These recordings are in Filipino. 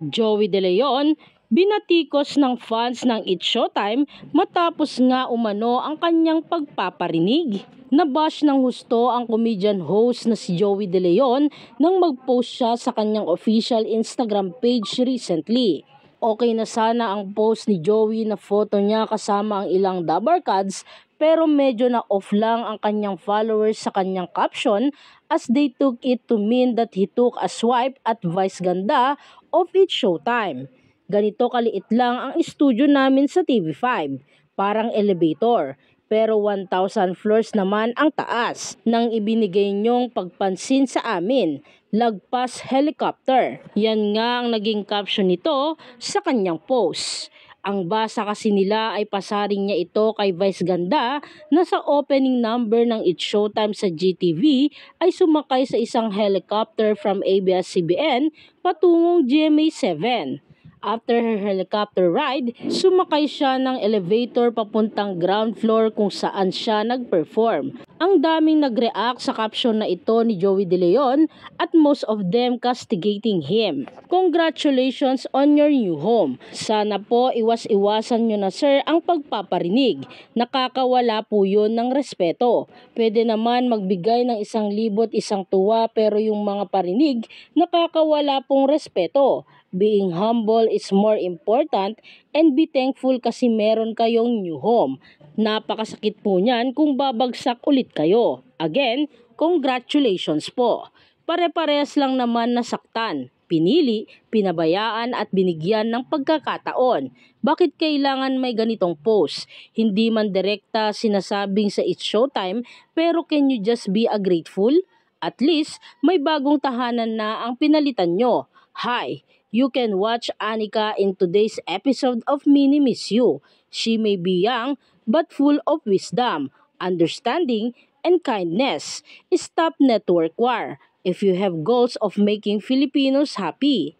Joey De Leon, binatikos ng fans ng It Showtime matapos nga umano ang kanyang pagpaparinig. Nabash ng husto ang comedian host na si Joey De Leon nang mag-post siya sa kanyang official Instagram page recently okay na sana ang post ni Joey na photo niya kasama ang ilang dabarkads pero medyo na off lang ang kanyang followers sa kanyang caption as they took it to mean that he took a swipe at Vice Ganda of its showtime. Ganito kaliit lang ang studio namin sa TV5, parang elevator pero 1,000 floors naman ang taas nang ibinigay niyong pagpansin sa amin, lagpas helicopter. Yan nga ang naging caption nito sa kanyang post. Ang basa kasi nila ay pasaring niya ito kay Vice Ganda na sa opening number ng It Showtime sa GTV ay sumakay sa isang helicopter from ABS-CBN patungong GMA 7. After her helicopter ride, sumakay siya ng elevator papuntang ground floor kung saan siya nag-perform. Ang daming nag-react sa caption na ito ni Joey De Leon at most of them castigating him. Congratulations on your new home. Sana po iwas-iwasan nyo na sir ang pagpaparinig. Nakakawala po yun ng respeto. Pwede naman magbigay ng isang libot isang tuwa pero yung mga parinig nakakawala pong respeto. Being humble is more important and be thankful kasi meron kayong new home. Napakasakit po niyan kung babagsak ulit kayo. Again, congratulations po. Pare-parehas lang naman nasaktan pinili, pinabayaan at binigyan ng pagkakataon. Bakit kailangan may ganitong post? Hindi man direkta sinasabing sa It's Showtime, pero can you just be a grateful? At least, may bagong tahanan na ang pinalitan nyo. Hi, You can watch Anika in today's episode of Mini Miss You. She may be young but full of wisdom, understanding, and kindness. Stop network war if you have goals of making Filipinos happy.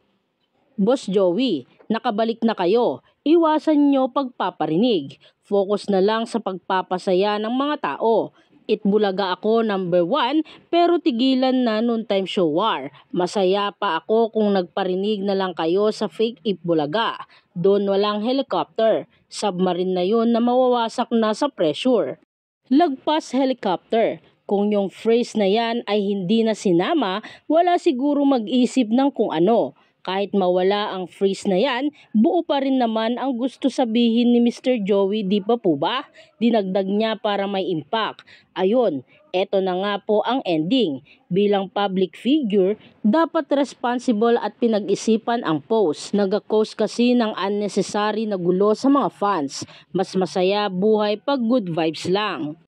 Boss Joey, nakabalik na kayo. Iwasan nyo pagpaparinig. Focus na lang sa pagpapasaya ng mga tao. Itbulaga ako number 1 pero tigilan na noon time show war. Masaya pa ako kung nagparinig na lang kayo sa fake Itbulaga. Doon walang helicopter. Submarine na yon na mawawasak na sa pressure. Lagpas helicopter. Kung yung phrase na yan ay hindi na sinama, wala siguro mag-isip ng kung ano. Kahit mawala ang freeze na yan, buo pa rin naman ang gusto sabihin ni Mr. Joey, di pa po ba? Dinagdag niya para may impact. Ayon, eto na nga po ang ending. Bilang public figure, dapat responsible at pinag-isipan ang post. Nagakos kasi ng unnecessary na gulo sa mga fans. Mas masaya buhay pag good vibes lang.